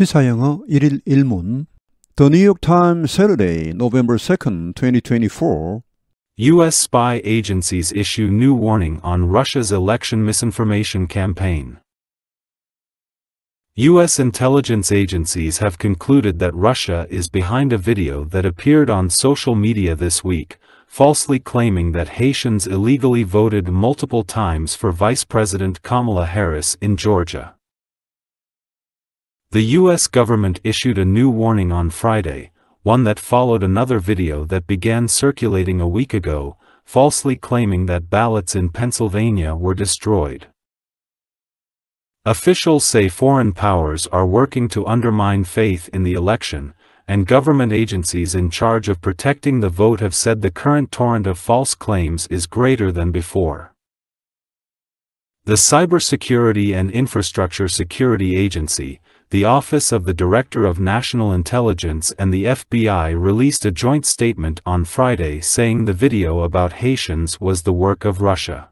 시사영어 1일 1문 The New York Times Saturday, November 2, 2024 U.S. spy agencies issue new warning on Russia's election misinformation campaign. U.S. intelligence agencies have concluded that Russia is behind a video that appeared on social media this week, falsely claiming that Haitians illegally voted multiple times for Vice President Kamala Harris in Georgia. The U.S. government issued a new warning on Friday, one that followed another video that began circulating a week ago, falsely claiming that ballots in Pennsylvania were destroyed. Officials say foreign powers are working to undermine faith in the election, and government agencies in charge of protecting the vote have said the current torrent of false claims is greater than before. The Cybersecurity and Infrastructure Security Agency, the Office of the Director of National Intelligence and the FBI released a joint statement on Friday saying the video about Haitians was the work of Russia.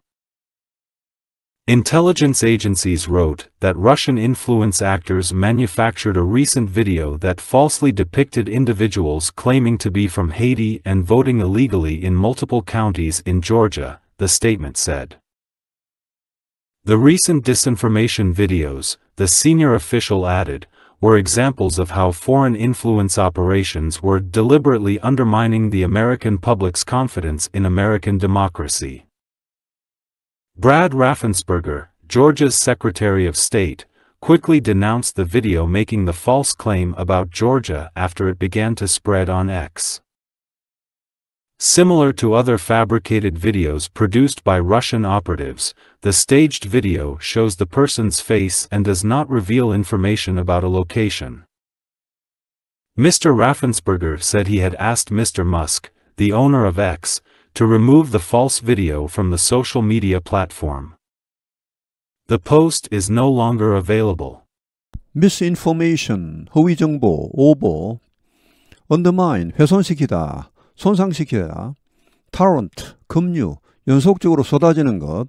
Intelligence agencies wrote that Russian influence actors manufactured a recent video that falsely depicted individuals claiming to be from Haiti and voting illegally in multiple counties in Georgia, the statement said. The recent disinformation videos, the senior official added, were examples of how foreign influence operations were deliberately undermining the American public's confidence in American democracy. Brad Raffensperger, Georgia's Secretary of State, quickly denounced the video making the false claim about Georgia after it began to spread on X. Similar to other fabricated videos produced by Russian operatives, the staged video shows the person's face and does not reveal information about a location. Mr. Raffensperger said he had asked Mr. Musk, the owner of X, to remove the false video from the social media platform. The post is no longer available. Misinformation, 정보, 오보, undermine, 훼손시키다, 손상시켜야 torrent, 급류, 연속적으로 쏟아지는 것,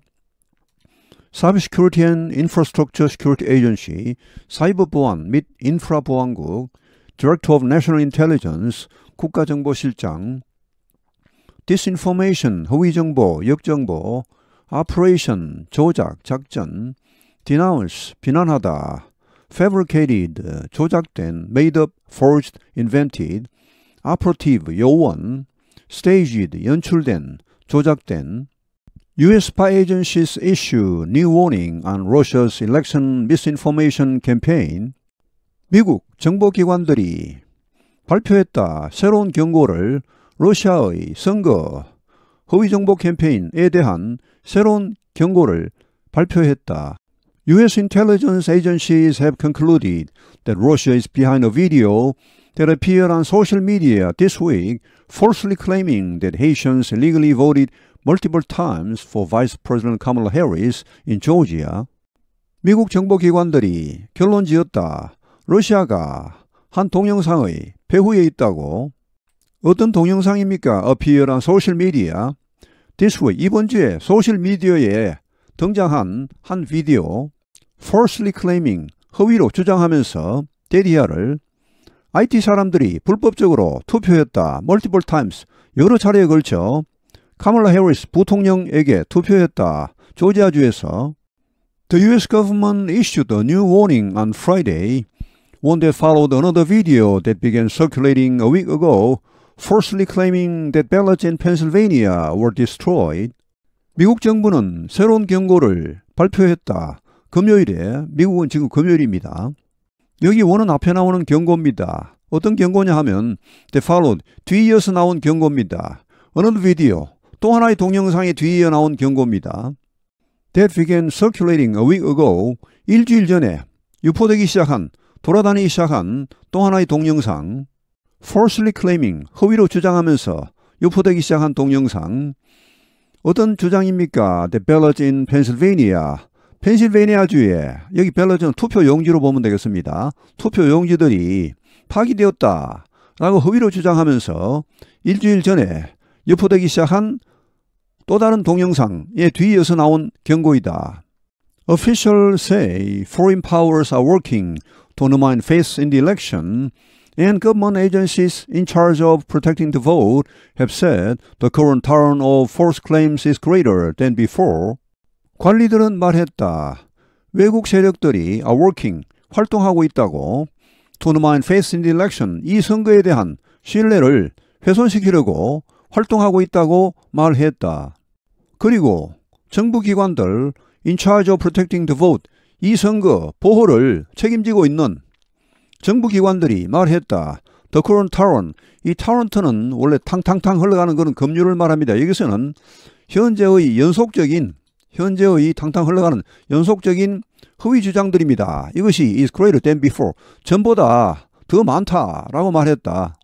Cyber Security and Infrastructure Security Agency, 사이버 보안 및 인프라 보안국, Director of National Intelligence, 국가정보실장, Disinformation, 허위정보, 역정보, Operation, 조작, 작전, Denounce, 비난하다, Fabricated, 조작된, Made up, Forged, Invented, operative 요원, staged 연출된, 조작된 U.S. spy agencies issue new warning on Russia's election misinformation campaign. 미국 정보기관들이 발표했다 새로운 경고를 러시아의 선거 허위정보 캠페인에 대한 새로운 경고를 발표했다. U.S. intelligence agencies have concluded that Russia is behind a video that appeared on social media this week falsely claiming that Haitians l l e g a l l y voted multiple times for Vice President Kamala Harris in Georgia. 미국 정보기관들이 결론 지었다. 러시아가 한 동영상의 배후에 있다고. 어떤 동영상입니까? appeared on social media. This week, 이번 주에 소셜미디어에 등장한 한 비디오 falsely claiming, 허위로 주장하면서 데리아를 IT 사람들이 불법적으로 투표했다. 멀티플 타임스 여러 차례에 걸쳐 카멀라 해리스 부통령에게 투표했다. 조지아주에서 The US government issued a new warning on Friday, one that followed another video that began circulating a week ago, falsely claiming that ballots in Pennsylvania were destroyed. 미국 정부는 새로운 경고를 발표했다. 금요일에 미국은 지금 금요일입니다. 여기 원은 앞에 나오는 경고입니다. 어떤 경고냐 하면 t 팔로 뒤이어서 나온 경고입니다. 어느 비디오 또 하나의 동영상에 뒤이어 나온 경고입니다. That began circulating a week ago 일주일 전에 유포되기 시작한 돌아다니기 시작한 또 하나의 동영상 falsely claiming 허위로 주장하면서 유포되기 시작한 동영상 어떤 주장입니까? The b e l l e r in Pennsylvania 펜실베이니아주에 여기 벨러전 투표 용지로 보면 되겠습니다. 투표 용지들이 파기되었다라고 허위로 주장하면서 일주일 전에 유포되기 시작한 또 다른 동영상에 뒤이어서 나온 경고이다. Officials say foreign powers are working to undermine faith in the election and government agencies in charge of protecting the vote have said the current turn of false claims is greater than before 관리들은 말했다. 외국 세력들이 are 아, working, 활동하고 있다고 to u n e r m i n e faith in the election, 이 선거에 대한 신뢰를 훼손시키려고 활동하고 있다고 말했다. 그리고 정부기관들 in charge of protecting the vote, 이 선거 보호를 책임지고 있는 정부기관들이 말했다. The current torrent, 이 torrent는 원래 탕탕탕 흘러가는 그런 급류를 말합니다. 여기서는 현재의 연속적인 현재의 이 탕탕 흘러가는 연속적인 허위 주장들입니다. 이것이 is greater than before 전보다 더 많다라고 말했다.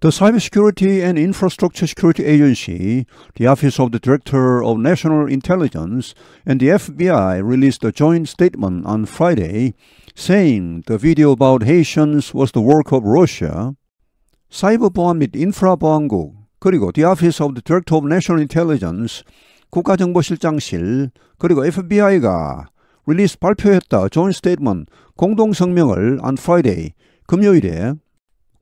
The Cybersecurity and Infrastructure Security Agency, the Office of the Director of National Intelligence, and the FBI released a joint statement on Friday saying the video about Haitians was the work of Russia. 사이버 보안 및 인프라 그리고 The Office of the Director of National Intelligence 국가정보실장실 그리고 FBI가 릴리스 발표했다 존 스테이트먼 공동 성명을 on Friday 금요일에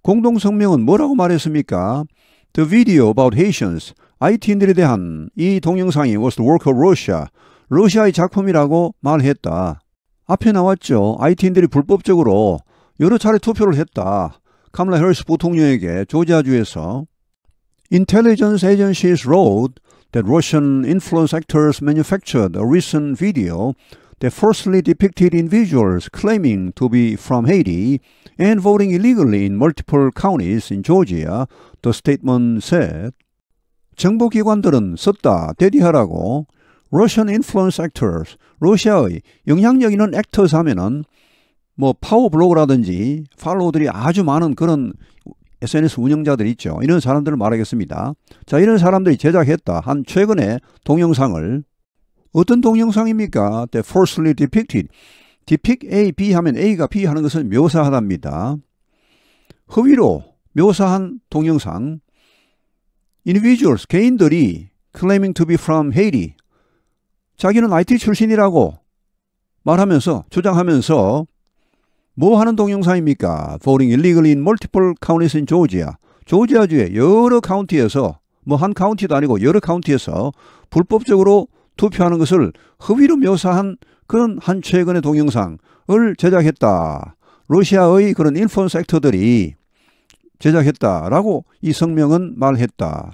공동 성명은 뭐라고 말했습니까? The video about Haitians IT인들에 대한 이 동영상이 was the work of Russia 러시아의 작품이라고 말했다. 앞에 나왔죠. IT인들이 불법적으로 여러 차례 투표를 했다. 카밀라 헬스 부통령에게 조지아주에서 Intelligence agencies wrote that Russian influence actors manufactured a recent video that falsely depicted individuals claiming to be from Haiti and voting illegally in multiple counties in Georgia, the statement said. 정보기관들은 썼다 대리하라고 Russian influence actors, 러시아의 영향력 있는 액터스 하면은 뭐 파워 블로그라든지 팔로우들이 아주 많은 그런 SNS 운영자들 있죠. 이런 사람들을 말하겠습니다. 자, 이런 사람들이 제작했다. 한 최근에 동영상을 어떤 동영상입니까? The falsely depicted. depict A, B 하면 A가 B 하는 것을 묘사하답니다. 허위로 묘사한 동영상. individuals, 개인들이 claiming to be from Haiti. 자기는 IT 출신이라고 말하면서, 주장하면서 뭐 하는 동영상입니까? Falling illegally in multiple counties in Georgia. 조지아주의 여러 카운티에서 뭐 한 카운티도 아니고 여러 카운티에서 불법적으로 투표하는 것을 허위로 묘사한 그런 한 최근의 동영상을 제작했다. 러시아의 그런 인폰섹터들이 제작했다라고 이 성명은 말했다.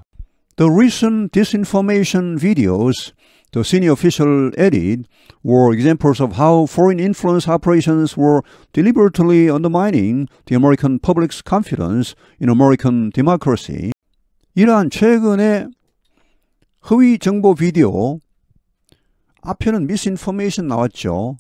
The recent disinformation videos the senior official added, were examples of how foreign influence operations were deliberately undermining the American public's confidence in American democracy. 이러한 최근의 허위 정보 비디오 앞에는 미스인포메이션 나왔죠.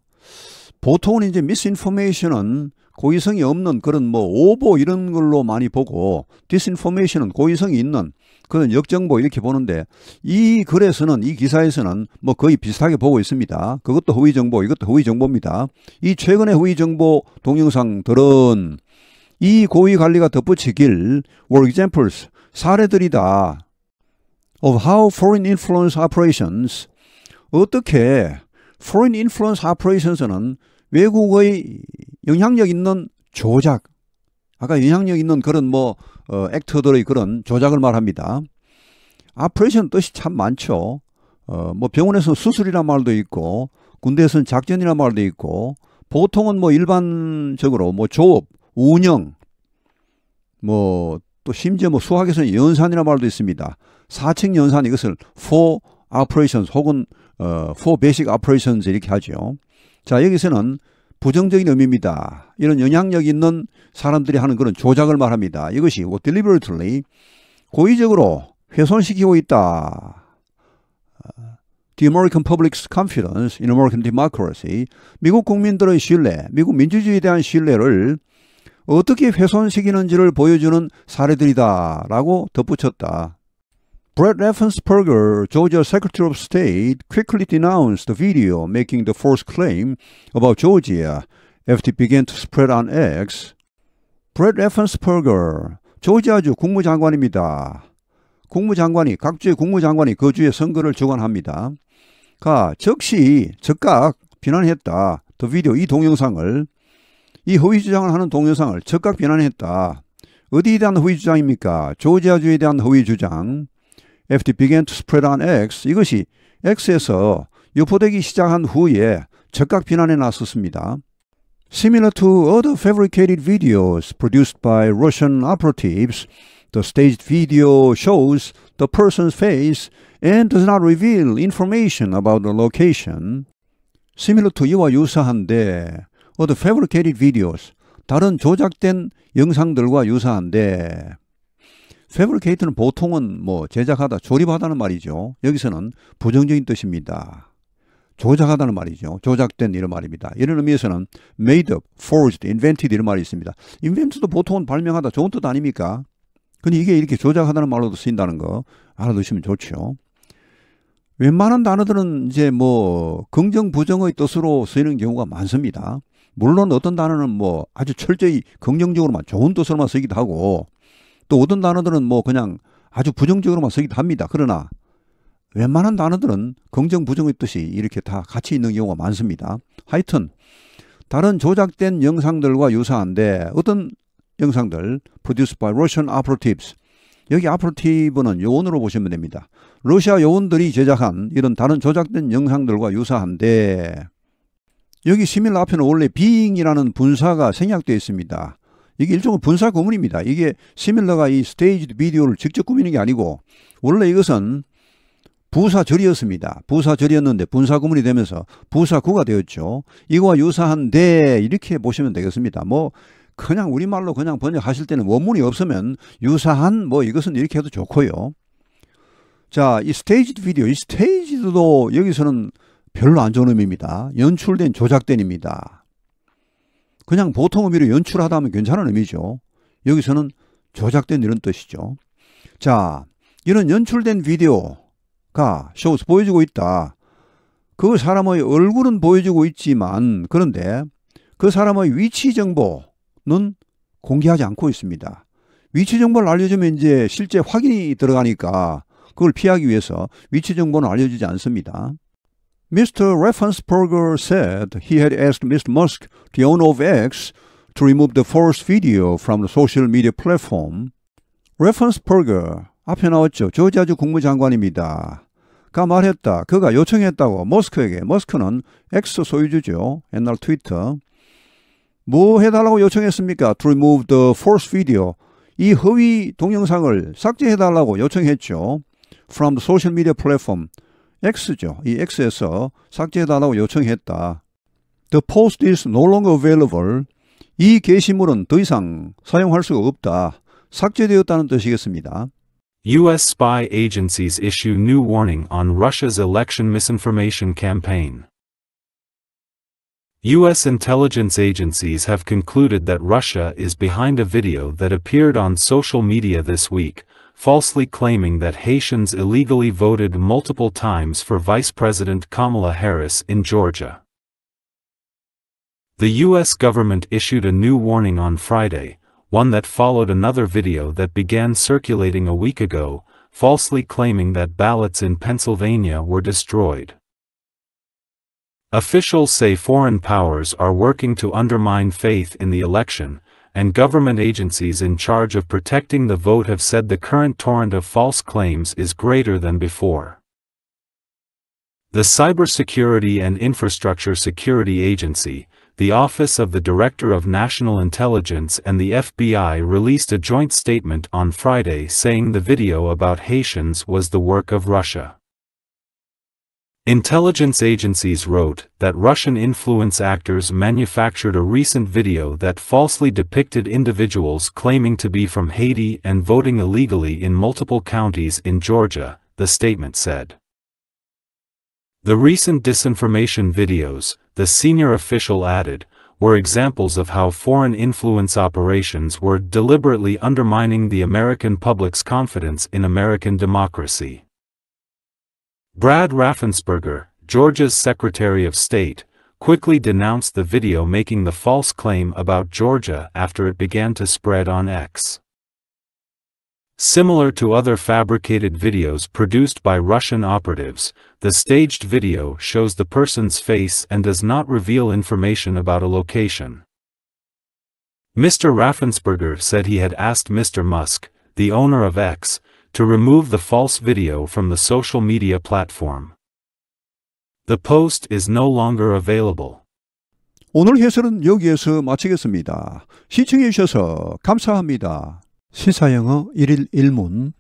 보통은 이제 미스인포메이션은 고의성이 없는 그런 뭐 오보 이런 걸로 많이 보고 디스인포메이션은 고의성이 있는 그건 역정보 이렇게 보는데 이 글에서는 이 기사에서는 뭐 거의 비슷하게 보고 있습니다. 그것도 허위 정보, 이것도 허위 정보입니다. 이 최근의 허위 정보 동영상들은 이 고위 관리가 덧붙이길 were examples 사례들이다. of how foreign influence operations 어떻게 foreign influence operations는 외국의 영향력 있는 조작 아까 영향력 있는 그런 뭐 어, 액터들의 그런 조작을 말합니다. 아프레션 뜻이 참 많죠. 어, 뭐 병원에서 수술이란 말도 있고 군대에서는 작전이란 말도 있고 보통은 뭐 일반적으로 뭐 조업, 운영, 뭐 또 심지어 뭐 수학에서는 연산이란 말도 있습니다. 사칭 연산 이것을 for operations 혹은 어, for basic operations 이렇게 하죠. 자 여기서는 부정적인 의미입니다. 이런 영향력 있는 사람들이 하는 그런 조작을 말합니다. 이것이 뭐 deliberately 고의적으로 훼손시키고 있다. 어, The American public's confidence in American democracy, 미국 국민들의 신뢰, 미국 민주주의에 대한 신뢰를 어떻게 훼손시키는지를 보여주는 사례들이다라고 덧붙였다. Brett Raffensperger, Georgia Secretary of State, quickly denounced the video making the false claim about Georgia after it began to spread on X. Brett Raffensperger, 조지아주 국무장관입니다. 국무장관이 각주의 국무장관이 그 주의 선거를 주관합니다. 가 즉시 즉각 비난했다. 더 비디오 이 동영상을 이 허위 주장을 하는 동영상을 즉각 비난했다. 어디에 대한 허위 주장입니까? 조지아주에 대한 허위 주장. FT began to spread on X 이것이 X에서 유포되기 시작한 후에 적극 비난에 나섰습니다. Similar to other fabricated videos produced by Russian operatives, the staged video shows the person's face and does not reveal information about the location. Similar to 이와 유사한데 other fabricated videos 다른 조작된 영상들과 유사한데 패브리케이트는 보통은 뭐 제작하다, 조립하다는 말이죠. 여기서는 부정적인 뜻입니다. 조작하다는 말이죠. 조작된 이런 말입니다. 이런 의미에서는 made up, forged, invented 이런 말이 있습니다. i n v e n t 도 보통은 발명하다 좋은 뜻 아닙니까? 근데 이게 이렇게 조작하다는 말로도 쓰인다는 거 알아두시면 좋죠. 웬만한 단어들은 이제 뭐 긍정 부정의 뜻으로 쓰이는 경우가 많습니다. 물론 어떤 단어는 뭐 아주 철저히 긍정적으로만 좋은 뜻으로만 쓰기도 하고 또 어떤 단어들은 뭐 그냥 아주 부정적으로만 쓰기도 합니다. 그러나 웬만한 단어들은 긍정 부정의 뜻이 이렇게 다 같이 있는 경우가 많습니다. 하여튼 다른 조작된 영상들과 유사한데 어떤 영상들 produced by Russian operatives 여기 operative는 요원으로 보시면 됩니다. 러시아 요원들이 제작한 이런 다른 조작된 영상들과 유사한데 여기 시밀 앞에는 원래 being이라는 분사가 생략되어 있습니다. 이게 일종의 분사 구문입니다 이게 시밀러가 이 스테이지 비디오를 직접 꾸미는 게 아니고 원래 이것은 부사절이었습니다. 부사절이었는데 분사구문이 되면서 부사구가 되었죠. 이거와 유사한데 이렇게 보시면 되겠습니다. 뭐 그냥 우리말로 그냥 번역하실 때는 원문이 없으면 유사한 뭐 이것은 이렇게 해도 좋고요. 자, 이 스테이지 비디오, 이 스테이지도 여기서는 별로 안 좋은 의미입니다. 연출된 조작된입니다. 그냥 보통 의미로 연출하다 하면 괜찮은 의미죠. 여기서는 조작된 이런 뜻이죠. 자, 이런 연출된 비디오가 쇼스 보여주고 있다. 그 사람의 얼굴은 보여주고 있지만 그런데 그 사람의 위치 정보는 공개하지 않고 있습니다. 위치 정보를 알려주면 이제 실제 확인이 들어가니까 그걸 피하기 위해서 위치 정보는 알려주지 않습니다. Mr. Raffensperger said he had asked Mr. Musk, the owner of X, to remove the forced video from the social media platform. Raffensperger 앞에 나왔죠. 조지아주 국무장관입니다. 가 말했다. 그가 요청했다고 머스크에게. 머스크는 X 소유주죠. 옛날 트위터. 뭐 해달라고 요청했습니까? To remove the force video. 이 허위 동영상을 삭제해달라고 요청했죠. From the social media platform. X죠. 이 X에서 삭제해달라고 요청했다. The post is no longer available. 이 게시물은 더 이상 사용할 수가 없다. 삭제되었다는 뜻이겠습니다. U.S. spy agencies issue new warning on Russia's election misinformation campaign. U.S. intelligence agencies have concluded that Russia is behind a video that appeared on social media this week, falsely claiming that Haitians illegally voted multiple times for Vice President Kamala Harris in Georgia. The U.S. government issued a new warning on Friday, one that followed another video that began circulating a week ago, falsely claiming that ballots in Pennsylvania were destroyed. Officials say foreign powers are working to undermine faith in the election, and government agencies in charge of protecting the vote have said the current torrent of false claims is greater than before. The Cybersecurity and Infrastructure Security Agency, the Office of the Director of National Intelligence and the FBI released a joint statement on Friday saying the video about Haitians was the work of Russia. Intelligence agencies wrote that Russian influence actors manufactured a recent video that falsely depicted individuals claiming to be from Haiti and voting illegally in multiple counties in Georgia, the statement said. The recent disinformation videos, the senior official added, were examples of how foreign influence operations were deliberately undermining the American public's confidence in American democracy. Brad Raffensperger, Georgia's Secretary of State, quickly denounced the video making the false claim about Georgia after it began to spread on X. Similar to other fabricated videos produced by Russian operatives, the staged video shows the person's face and does not reveal information about a location. Mr. Raffensperger said he had asked Mr. Musk, the owner of X, to remove the false video from the social media platform. The post is no longer available. 오늘 해설은 여기에서 마치겠습니다. 시청해 주셔서 감사합니다. 시사영어 1일 1문